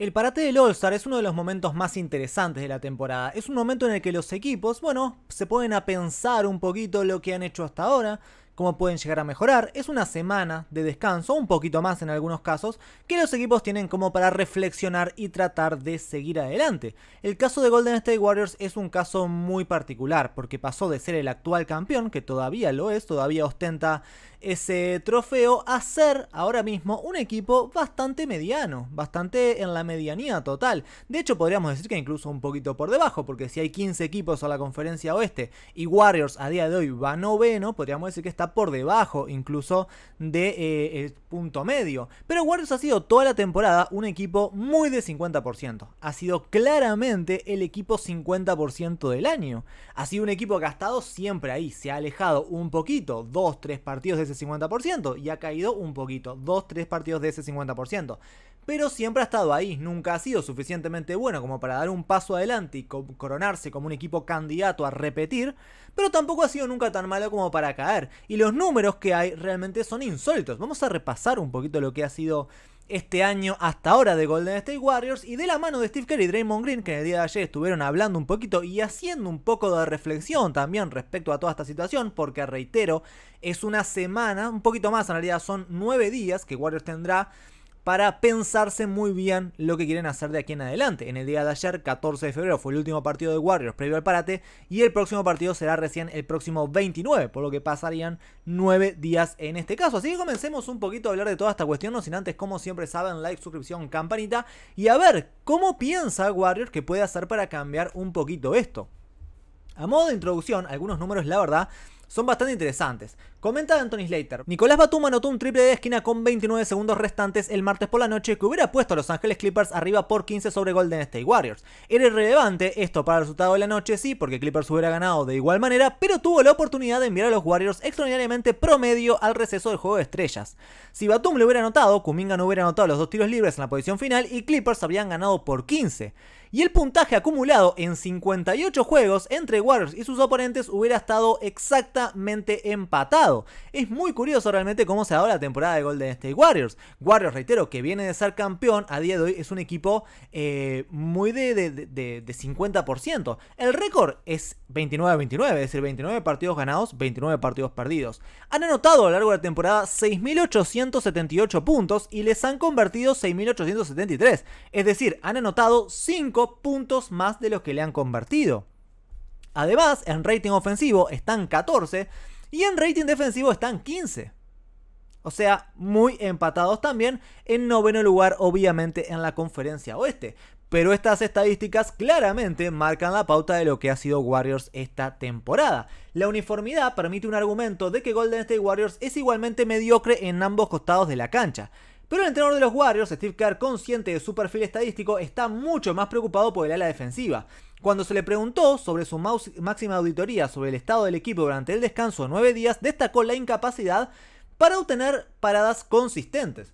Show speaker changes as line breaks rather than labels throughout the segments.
El parate del All-Star es uno de los momentos más interesantes de la temporada. Es un momento en el que los equipos, bueno, se pueden a pensar un poquito lo que han hecho hasta ahora, cómo pueden llegar a mejorar. Es una semana de descanso, un poquito más en algunos casos, que los equipos tienen como para reflexionar y tratar de seguir adelante. El caso de Golden State Warriors es un caso muy particular, porque pasó de ser el actual campeón, que todavía lo es, todavía ostenta ese trofeo a ser ahora mismo un equipo bastante mediano, bastante en la medianía total. De hecho, podríamos decir que incluso un poquito por debajo, porque si hay 15 equipos a la conferencia oeste y Warriors a día de hoy va noveno, podríamos decir que está por debajo incluso de el eh, eh, punto medio. Pero Warriors ha sido toda la temporada un equipo muy de 50%. Ha sido claramente el equipo 50% del año. Ha sido un equipo que ha estado siempre ahí, se ha alejado un poquito, dos, tres partidos de 50% y ha caído un poquito, dos tres partidos de ese 50%. Pero siempre ha estado ahí, nunca ha sido suficientemente bueno como para dar un paso adelante y coronarse como un equipo candidato a repetir, pero tampoco ha sido nunca tan malo como para caer. Y los números que hay realmente son insólitos. Vamos a repasar un poquito lo que ha sido este año hasta ahora de Golden State Warriors y de la mano de Steve Kerr y Draymond Green que en el día de ayer estuvieron hablando un poquito y haciendo un poco de reflexión también respecto a toda esta situación porque reitero es una semana, un poquito más en realidad son nueve días que Warriors tendrá para pensarse muy bien lo que quieren hacer de aquí en adelante. En el día de ayer, 14 de febrero, fue el último partido de Warriors previo al parate y el próximo partido será recién el próximo 29, por lo que pasarían 9 días en este caso. Así que comencemos un poquito a hablar de toda esta cuestión, no sin antes, como siempre saben, like, suscripción, campanita y a ver cómo piensa Warriors que puede hacer para cambiar un poquito esto. A modo de introducción, algunos números, la verdad, son bastante interesantes. Comenta Anthony Slater, Nicolás Batum anotó un triple de esquina con 29 segundos restantes el martes por la noche que hubiera puesto a Los Ángeles Clippers arriba por 15 sobre Golden State Warriors. Era irrelevante esto para el resultado de la noche, sí, porque Clippers hubiera ganado de igual manera, pero tuvo la oportunidad de enviar a los Warriors extraordinariamente promedio al receso del juego de estrellas. Si Batum lo hubiera anotado, Kuminga no hubiera anotado los dos tiros libres en la posición final y Clippers habrían ganado por 15 y el puntaje acumulado en 58 juegos entre Warriors y sus oponentes hubiera estado exactamente empatado. Es muy curioso realmente cómo se ha dado la temporada de Golden State Warriors. Warriors, reitero, que viene de ser campeón, a día de hoy es un equipo eh, muy de, de 50%. El récord es 29-29, es decir, 29 partidos ganados, 29 partidos perdidos. Han anotado a lo largo de la temporada 6.878 puntos y les han convertido 6.873. Es decir, han anotado 5 puntos más de los que le han convertido. Además, en rating ofensivo están 14 y en rating defensivo están 15. O sea, muy empatados también en noveno lugar obviamente en la conferencia oeste. Pero estas estadísticas claramente marcan la pauta de lo que ha sido Warriors esta temporada. La uniformidad permite un argumento de que Golden State Warriors es igualmente mediocre en ambos costados de la cancha. Pero el entrenador de los Warriors, Steve Kerr, consciente de su perfil estadístico, está mucho más preocupado por el ala defensiva. Cuando se le preguntó sobre su máxima auditoría sobre el estado del equipo durante el descanso de 9 días, destacó la incapacidad para obtener paradas consistentes.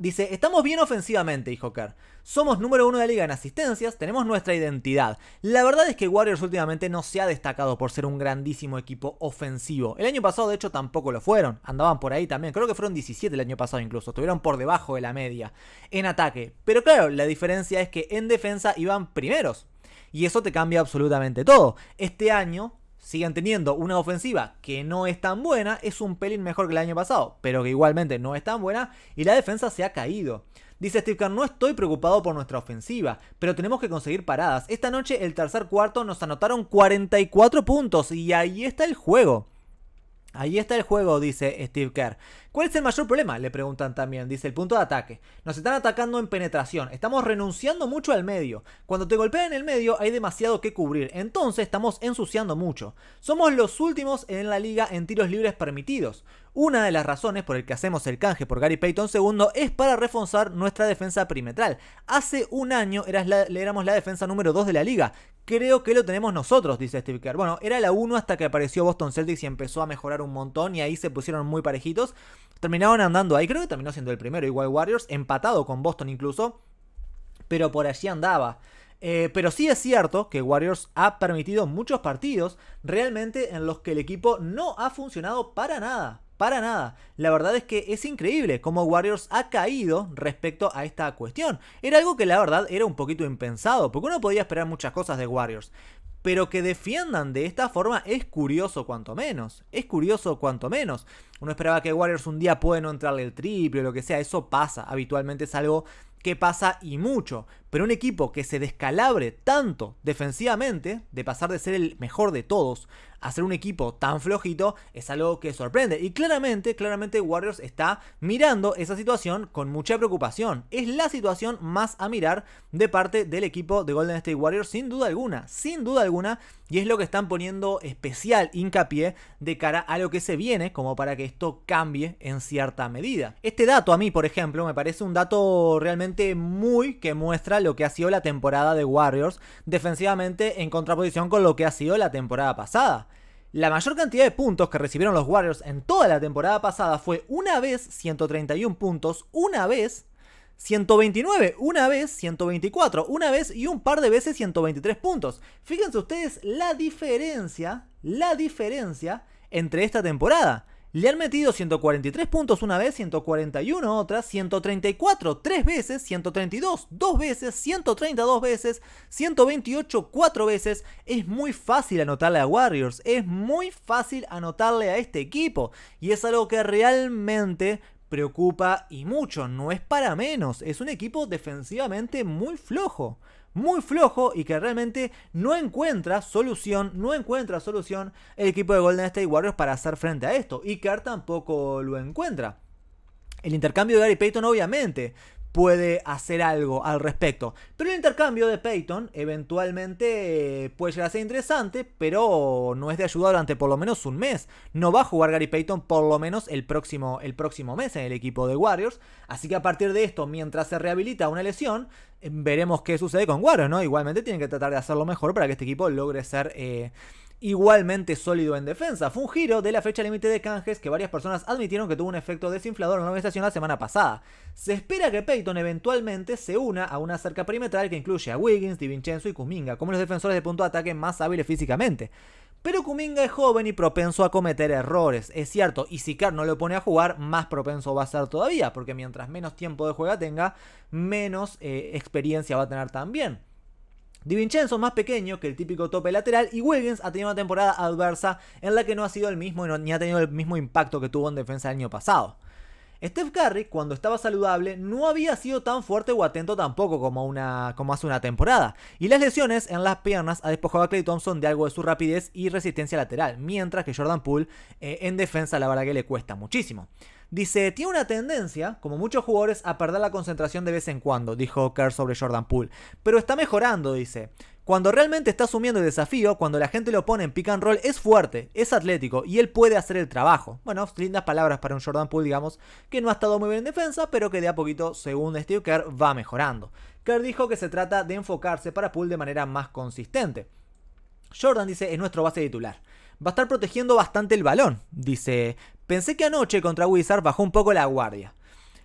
Dice, estamos bien ofensivamente, dijo Kerr. Somos número uno de la liga en asistencias, tenemos nuestra identidad. La verdad es que Warriors últimamente no se ha destacado por ser un grandísimo equipo ofensivo. El año pasado, de hecho, tampoco lo fueron. Andaban por ahí también. Creo que fueron 17 el año pasado incluso. Estuvieron por debajo de la media en ataque. Pero claro, la diferencia es que en defensa iban primeros. Y eso te cambia absolutamente todo. Este año siguen teniendo una ofensiva que no es tan buena, es un pelín mejor que el año pasado, pero que igualmente no es tan buena y la defensa se ha caído. Dice Steve Kerr, no estoy preocupado por nuestra ofensiva, pero tenemos que conseguir paradas. Esta noche el tercer cuarto nos anotaron 44 puntos y ahí está el juego. Ahí está el juego, dice Steve Kerr. ¿Cuál es el mayor problema? Le preguntan también. Dice el punto de ataque. Nos están atacando en penetración. Estamos renunciando mucho al medio. Cuando te golpean en el medio hay demasiado que cubrir. Entonces estamos ensuciando mucho. Somos los últimos en la liga en tiros libres permitidos. Una de las razones por el que hacemos el canje por Gary Payton segundo es para reforzar nuestra defensa perimetral. Hace un año éramos la defensa número 2 de la liga. Creo que lo tenemos nosotros, dice Steve Kerr. Bueno, era la 1 hasta que apareció Boston Celtics y empezó a mejorar un montón y ahí se pusieron muy parejitos. Terminaron andando ahí, creo que terminó siendo el primero, igual Warriors, empatado con Boston incluso, pero por allí andaba. Eh, pero sí es cierto que Warriors ha permitido muchos partidos realmente en los que el equipo no ha funcionado para nada. Para nada. La verdad es que es increíble cómo Warriors ha caído respecto a esta cuestión. Era algo que la verdad era un poquito impensado, porque uno podía esperar muchas cosas de Warriors pero que defiendan de esta forma es curioso cuanto menos. Es curioso cuanto menos. Uno esperaba que Warriors un día pueda no entrarle el triple o lo que sea, eso pasa. Habitualmente es algo que pasa y mucho. Pero un equipo que se descalabre tanto defensivamente, de pasar de ser el mejor de todos hacer un equipo tan flojito es algo que sorprende. Y claramente, claramente Warriors está mirando esa situación con mucha preocupación. Es la situación más a mirar de parte del equipo de Golden State Warriors, sin duda alguna, sin duda alguna. Y es lo que están poniendo especial hincapié de cara a lo que se viene, como para que esto cambie en cierta medida. Este dato a mí, por ejemplo, me parece un dato realmente muy que muestra lo que ha sido la temporada de Warriors defensivamente en contraposición con lo que ha sido la temporada pasada. La mayor cantidad de puntos que recibieron los Warriors en toda la temporada pasada fue una vez 131 puntos, una vez 129, una vez 124, una vez y un par de veces 123 puntos. Fíjense ustedes la diferencia, la diferencia entre esta temporada. Le han metido 143 puntos una vez, 141 otras, 134 tres veces, 132 dos veces, 132 veces, 128 cuatro veces. Es muy fácil anotarle a Warriors, es muy fácil anotarle a este equipo. Y es algo que realmente preocupa y mucho, no es para menos. Es un equipo defensivamente muy flojo muy flojo y que realmente no encuentra solución, no encuentra solución el equipo de Golden State Warriors para hacer frente a esto. Y Kerr tampoco lo encuentra. El intercambio de Gary Payton, obviamente, puede hacer algo al respecto. Pero el intercambio de Peyton eventualmente eh, puede llegar a ser interesante, pero no es de ayuda durante por lo menos un mes. No va a jugar Gary Payton por lo menos el próximo, el próximo mes en el equipo de Warriors. Así que a partir de esto, mientras se rehabilita una lesión, em, veremos qué sucede con Warriors, ¿no? Igualmente tienen que tratar de hacerlo mejor para que este equipo logre ser... Eh, igualmente sólido en defensa. Fue un giro de la fecha límite de canjes que varias personas admitieron que tuvo un efecto desinflador en la estación la semana pasada. Se espera que Peyton eventualmente se una a una cerca perimetral que incluye a Wiggins, DiVincenzo y Kuminga como los defensores de punto de ataque más hábiles físicamente. Pero Kuminga es joven y propenso a cometer errores, es cierto, y si Carr no lo pone a jugar, más propenso va a ser todavía, porque mientras menos tiempo de juega tenga, menos eh, experiencia va a tener también. Di Vincenzo más pequeño que el típico tope lateral y Wiggins ha tenido una temporada adversa en la que no ha sido el mismo ni ha tenido el mismo impacto que tuvo en defensa el año pasado. Steph Curry, cuando estaba saludable, no había sido tan fuerte o atento tampoco como, hace una temporada, y las lesiones en las piernas ha despojado a Clay Thompson de algo de su rapidez y resistencia lateral, mientras que Jordan Poole eh, en defensa la verdad que le cuesta muchísimo. Dice, tiene una tendencia, como muchos jugadores, a perder la concentración de vez en cuando, dijo Kerr sobre Jordan Poole. Pero está mejorando, dice. Cuando realmente está asumiendo el desafío, cuando la gente lo pone en pick and roll, es fuerte, es atlético y él puede hacer el trabajo. Bueno, lindas palabras para un Jordan Poole, digamos, que no ha estado muy bien en defensa, pero que de a poquito, según Steve Kerr, va mejorando. Kerr dijo que se trata de enfocarse para Poole de manera más consistente. Jordan dice, es nuestro base titular va a estar protegiendo bastante el balón. Dice, pensé que anoche contra Wizard bajó un poco la guardia.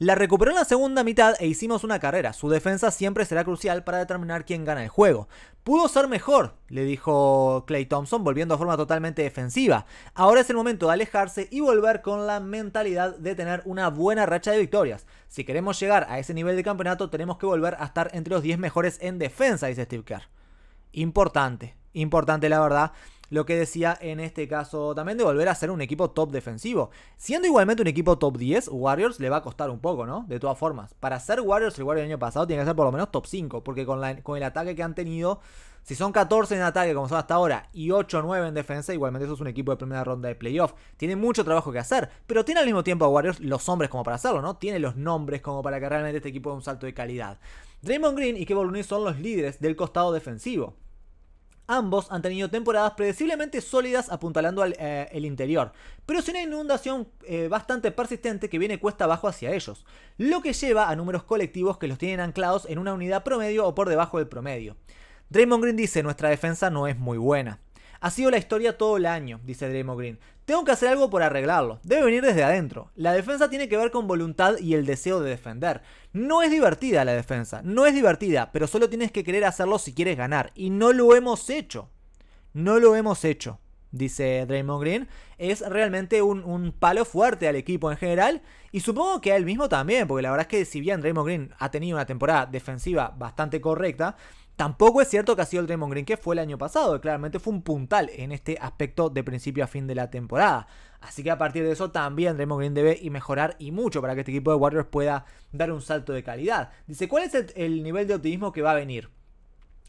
La recuperó en la segunda mitad e hicimos una carrera. Su defensa siempre será crucial para determinar quién gana el juego. Pudo ser mejor, le dijo Clay Thompson, volviendo a forma totalmente defensiva. Ahora es el momento de alejarse y volver con la mentalidad de tener una buena racha de victorias. Si queremos llegar a ese nivel de campeonato, tenemos que volver a estar entre los 10 mejores en defensa, dice Steve Kerr. Importante, importante la verdad lo que decía en este caso también de volver a ser un equipo top defensivo. Siendo igualmente un equipo top 10, Warriors le va a costar un poco, ¿no? De todas formas. Para ser Warriors el Warriors del año pasado tiene que ser por lo menos top 5, porque con, con el ataque que han tenido, si son 14 en ataque como son hasta ahora y 8-9 en defensa, igualmente eso es un equipo de primera ronda de playoff. Tiene mucho trabajo que hacer, pero tiene al mismo tiempo a Warriors los hombres como para hacerlo, ¿no? Tiene los nombres como para que realmente este equipo de un salto de calidad. Draymond Green y Kevin Looney son los líderes del costado defensivo. Ambos han tenido temporadas predeciblemente sólidas apuntalando al eh, el interior, pero sin una inundación eh, bastante persistente que viene cuesta abajo hacia ellos, lo que lleva a números colectivos que los tienen anclados en una unidad promedio o por debajo del promedio. Draymond Green dice, nuestra defensa no es muy buena. Ha sido la historia todo el año, dice Draymond Green. Tengo que hacer algo por arreglarlo. Debe venir desde adentro. La defensa tiene que ver con voluntad y el deseo de defender. No es divertida la defensa, no es divertida, pero solo tienes que querer hacerlo si quieres ganar. Y no lo hemos hecho. No lo hemos hecho, dice Draymond Green. Es realmente un, palo fuerte al equipo en general. Y supongo que a él mismo también, porque la verdad es que si bien Draymond Green ha tenido una temporada defensiva bastante correcta, Tampoco es cierto que ha sido el Draymond Green que fue el año pasado, claramente fue un puntal en este aspecto de principio a fin de la temporada. Así que a partir de eso también Draymond Green debe y mejorar y mucho para que este equipo de Warriors pueda dar un salto de calidad. Dice, ¿cuál es el nivel de optimismo que va a venir?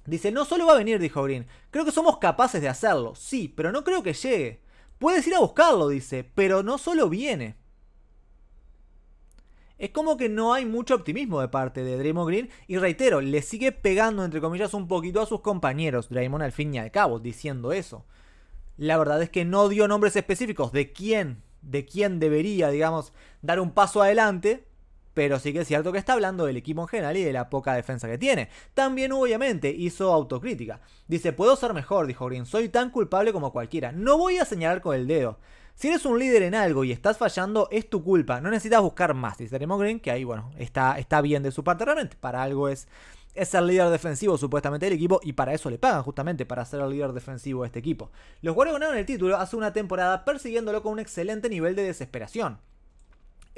Dice, no solo va a venir, dijo Green, creo que somos capaces de hacerlo, sí, pero no creo que llegue. Puedes ir a buscarlo, dice, pero no solo viene es como que no hay mucho optimismo de parte de Draymond Green. Y reitero, le sigue pegando, entre comillas, un poquito a sus compañeros, Draymond al fin y al cabo, diciendo eso. La verdad es que no dio nombres específicos de quién, de quién debería, digamos, dar un paso adelante. Pero sí que es cierto que está hablando del equipo en general y de la poca defensa que tiene. También, obviamente, hizo autocrítica. Dice, puedo ser mejor, dijo Green, soy tan culpable como cualquiera. No voy a señalar con el dedo. Si eres un líder en algo y estás fallando, es tu culpa. No necesitas buscar más. Dice Green, que ahí, bueno, está, está bien de su parte. Realmente, para algo es, es el líder defensivo, supuestamente, del equipo. Y para eso le pagan, justamente, para ser el líder defensivo de este equipo. Los Warriors ganaron el título hace una temporada persiguiéndolo con un excelente nivel de desesperación.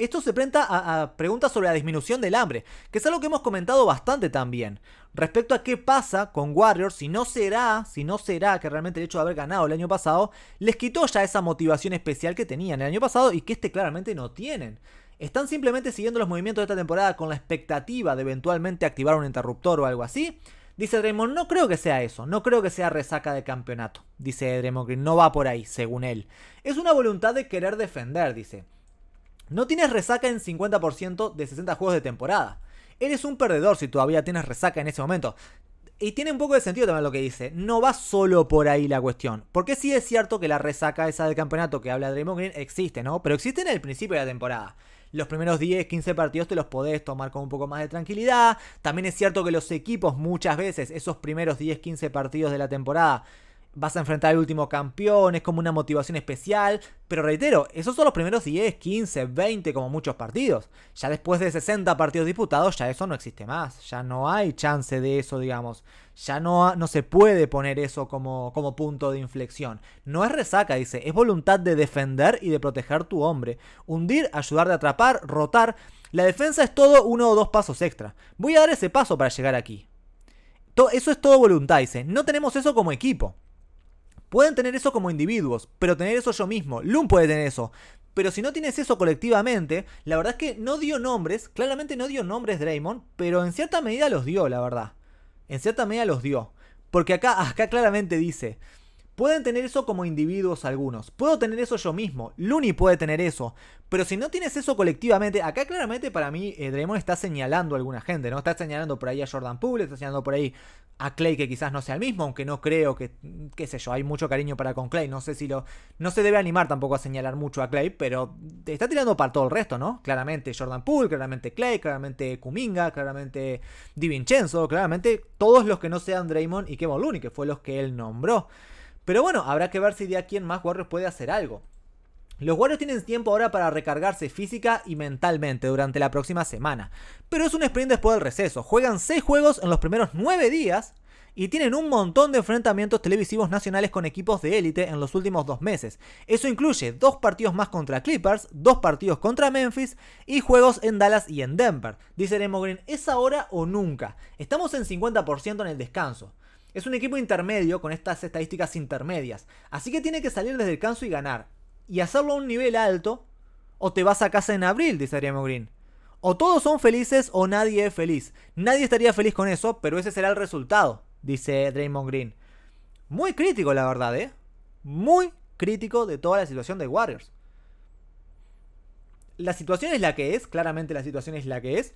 Esto se pregunta a, preguntas sobre la disminución del hambre, que es algo que hemos comentado bastante también. Respecto a qué pasa con Warriors, si no será, si no será que realmente el hecho de haber ganado el año pasado les quitó ya esa motivación especial que tenían el año pasado y que este claramente no tienen. ¿Están simplemente siguiendo los movimientos de esta temporada con la expectativa de eventualmente activar un interruptor o algo así? Dice Draymond, no creo que sea eso, no creo que sea resaca de campeonato. Dice Draymond Green, no va por ahí, según él. Es una voluntad de querer defender, dice. No tienes resaca en 50% de 60 juegos de temporada. Eres un perdedor si todavía tienes resaca en ese momento. Y tiene un poco de sentido también lo que dice. No va solo por ahí la cuestión. Porque sí es cierto que la resaca esa del campeonato que habla Draymond Green existe, ¿no? Pero existe en el principio de la temporada. Los primeros 10, 15 partidos te los podés tomar con un poco más de tranquilidad. También es cierto que los equipos muchas veces, esos primeros 10, 15 partidos de la temporada, vas a enfrentar al último campeón, es como una motivación especial, pero reitero, esos son los primeros 10, 15, 20 como muchos partidos. Ya después de 60 partidos disputados, ya eso no existe más, ya no hay chance de eso, digamos. Ya no, no se puede poner eso como, como punto de inflexión. No es resaca, dice, es voluntad de defender y de proteger tu hombre. Hundir, ayudar de atrapar, rotar. La defensa es todo uno o dos pasos extra. Voy a dar ese paso para llegar aquí. eso es todo voluntad, dice. No tenemos eso como equipo. Pueden tener eso como individuos, pero tener eso yo mismo. Loom puede tener eso. Pero si no tienes eso colectivamente, la verdad es que no dio nombres, claramente no dio nombres Draymond, pero en cierta medida los dio, la verdad. En cierta medida los dio. Porque acá, acá claramente dice, Pueden tener eso como individuos algunos. Puedo tener eso yo mismo. Looney puede tener eso. Pero si no tienes eso colectivamente, acá claramente para mí eh, Draymond está señalando a alguna gente, ¿no? Está señalando por ahí a Jordan Poole, está señalando por ahí a Clay que quizás no sea el mismo, aunque no creo que, qué sé yo, hay mucho cariño para con Clay. No sé si lo... No se debe animar tampoco a señalar mucho a Clay, pero está tirando para todo el resto, ¿no? Claramente Jordan Poole, claramente Clay, claramente Kuminga, claramente DiVincenzo, claramente todos los que no sean Draymond y Kevin Looney, que fue los que él nombró. Pero bueno, habrá que ver si de aquí en más Warriors puede hacer algo. Los Warriors tienen tiempo ahora para recargarse física y mentalmente durante la próxima semana. Pero es un sprint después del receso. Juegan 6 juegos en los primeros 9 días y tienen un montón de enfrentamientos televisivos nacionales con equipos de élite en los últimos 2 meses. Eso incluye dos partidos más contra Clippers, dos partidos contra Memphis y juegos en Dallas y en Denver. Dice Remo Green, ¿es ahora o nunca? Estamos en 50% en el descanso. Es un equipo intermedio con estas estadísticas intermedias. Así que tiene que salir desde el canso y ganar. Y hacerlo a un nivel alto. O te vas a casa en abril, dice Draymond Green. O todos son felices o nadie es feliz. Nadie estaría feliz con eso, pero ese será el resultado, dice Draymond Green. Muy crítico, la verdad, ¿eh? Muy crítico de toda la situación de Warriors. La situación es la que es, claramente la situación es la que es.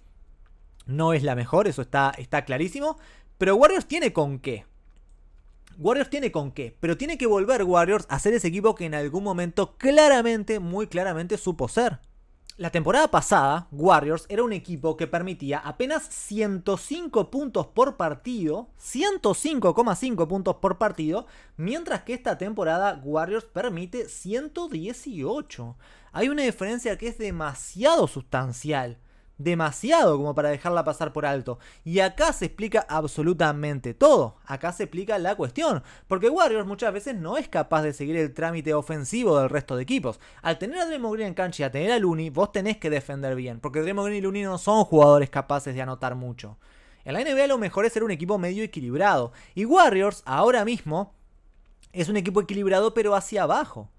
No es la mejor, eso está, está clarísimo, pero Warriors tiene con qué. Warriors tiene con qué, pero tiene que volver Warriors a ser ese equipo que en algún momento claramente, muy claramente supo ser. La temporada pasada, Warriors era un equipo que permitía apenas 105 puntos por partido, 105,5 puntos por partido, mientras que esta temporada Warriors permite 118. Hay una diferencia que es demasiado sustancial demasiado como para dejarla pasar por alto. Y acá se explica absolutamente todo. Acá se explica la cuestión. Porque Warriors muchas veces no es capaz de seguir el trámite ofensivo del resto de equipos. Al tener a Draymond en cancha y a tener a Looney, vos tenés que defender bien. Porque Draymond y Looney no son jugadores capaces de anotar mucho. En la NBA lo mejor es ser un equipo medio equilibrado. Y Warriors ahora mismo es un equipo equilibrado pero hacia abajo.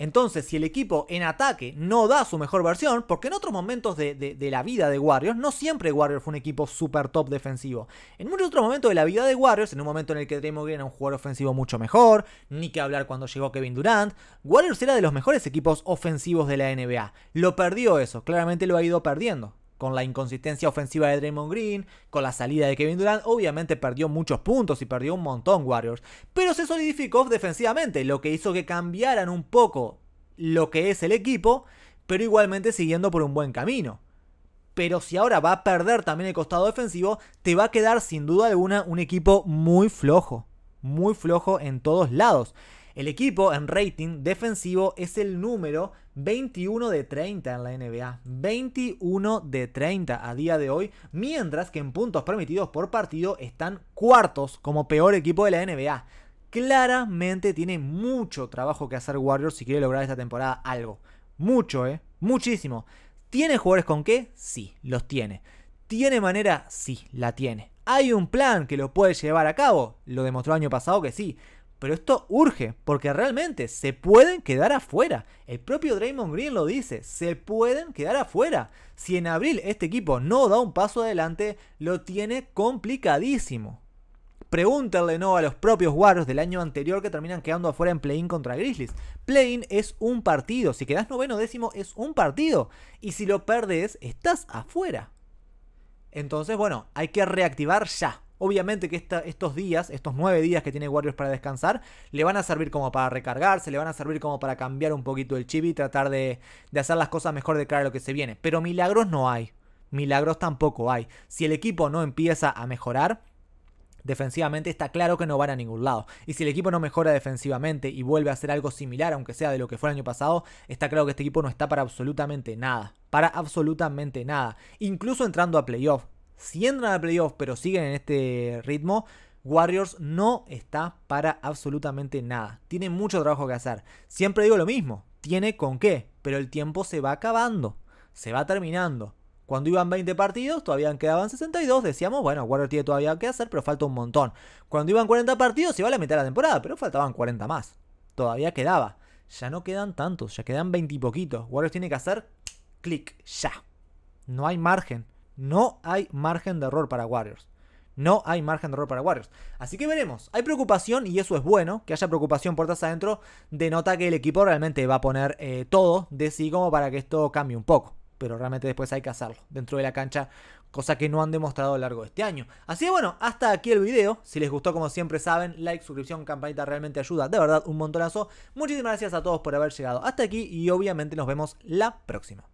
Entonces, si el equipo en ataque no da su mejor versión, porque en otros momentos de, la vida de Warriors, no siempre Warriors fue un equipo super top defensivo. En muchos otros momentos de la vida de Warriors, en un momento en el que Draymond era un jugador ofensivo mucho mejor, ni que hablar cuando llegó Kevin Durant, Warriors era de los mejores equipos ofensivos de la NBA. Lo perdió eso, claramente lo ha ido perdiendo con la inconsistencia ofensiva de Draymond Green, con la salida de Kevin Durant, obviamente perdió muchos puntos y perdió un montón Warriors, pero se solidificó defensivamente, lo que hizo que cambiaran un poco lo que es el equipo, pero igualmente siguiendo por un buen camino. Pero si ahora va a perder también el costado defensivo, te va a quedar sin duda alguna un equipo muy flojo, muy flojo en todos lados. El equipo en rating defensivo es el número 21 de 30 en la NBA. 21 de 30 a día de hoy, mientras que en puntos permitidos por partido están cuartos como peor equipo de la NBA. Claramente tiene mucho trabajo que hacer Warriors si quiere lograr esta temporada algo. Mucho, ¿eh? Muchísimo. ¿Tiene jugadores con qué? Sí, los tiene. ¿Tiene manera? Sí, la tiene. ¿Hay un plan que lo puede llevar a cabo? Lo demostró el año pasado que sí. Pero esto urge, porque realmente se pueden quedar afuera. El propio Draymond Green lo dice, se pueden quedar afuera. Si en abril este equipo no da un paso adelante, lo tiene complicadísimo. Pregúntenle no a los propios Warriors del año anterior que terminan quedando afuera en play-in contra Grizzlies. Play-in es un partido, si quedas noveno décimo es un partido. Y si lo perdes, estás afuera. Entonces, bueno, hay que reactivar ya. Obviamente que estos días, estos nueve días que tiene Warriors para descansar, le van a servir como para recargarse, le van a servir como para cambiar un poquito el chip y tratar de, de hacer las cosas mejor de cara a lo que se viene. Pero milagros no hay. Milagros tampoco hay. Si el equipo no empieza a mejorar, defensivamente está claro que no van a ningún lado. Y si el equipo no mejora defensivamente y vuelve a hacer algo similar, aunque sea de lo que fue el año pasado, está claro que este equipo no está para absolutamente nada. Para absolutamente nada. Incluso entrando a playoff. Si entran a playoff pero siguen en este ritmo, Warriors no está para absolutamente nada. Tiene mucho trabajo que hacer. Siempre digo lo mismo, tiene con qué, pero el tiempo se va acabando, se va terminando. Cuando iban 20 partidos, todavía quedaban 62. Decíamos, bueno, Warriors tiene todavía que hacer, pero falta un montón. Cuando iban 40 partidos, se iba a la mitad de la temporada, pero faltaban 40 más. Todavía quedaba. Ya no quedan tantos, ya quedan 20 y poquitos. Warriors tiene que hacer clic, ya. No hay margen. No hay margen de error para Warriors. No hay margen de error para Warriors. Así que veremos. Hay preocupación y eso es bueno, que haya preocupación por adentro. Denota que el equipo realmente va a poner eh, todo de sí como para que esto cambie un poco. Pero realmente después hay que hacerlo dentro de la cancha, cosa que no han demostrado a lo largo de este año. Así que bueno, hasta aquí el video. Si les gustó, como siempre saben, like, suscripción, campanita realmente ayuda. De verdad, un montonazo. Muchísimas gracias a todos por haber llegado hasta aquí y obviamente nos vemos la próxima.